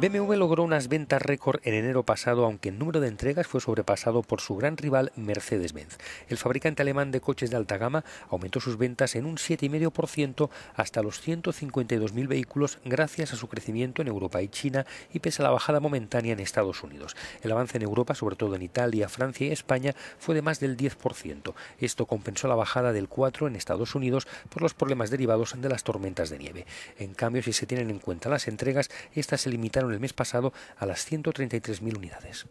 BMW logró unas ventas récord en enero pasado, aunque el número de entregas fue sobrepasado por su gran rival Mercedes-Benz. El fabricante alemán de coches de alta gama aumentó sus ventas en un 7,5% hasta los 152.000 vehículos gracias a su crecimiento en Europa y China y pese a la bajada momentánea en Estados Unidos. El avance en Europa, sobre todo en Italia, Francia y España, fue de más del 10%. Esto compensó la bajada del 4% en Estados Unidos por los problemas derivados de las tormentas de nieve. En cambio, si se tienen en cuenta las entregas, estas se limitaron el mes pasado a las 133.000 unidades.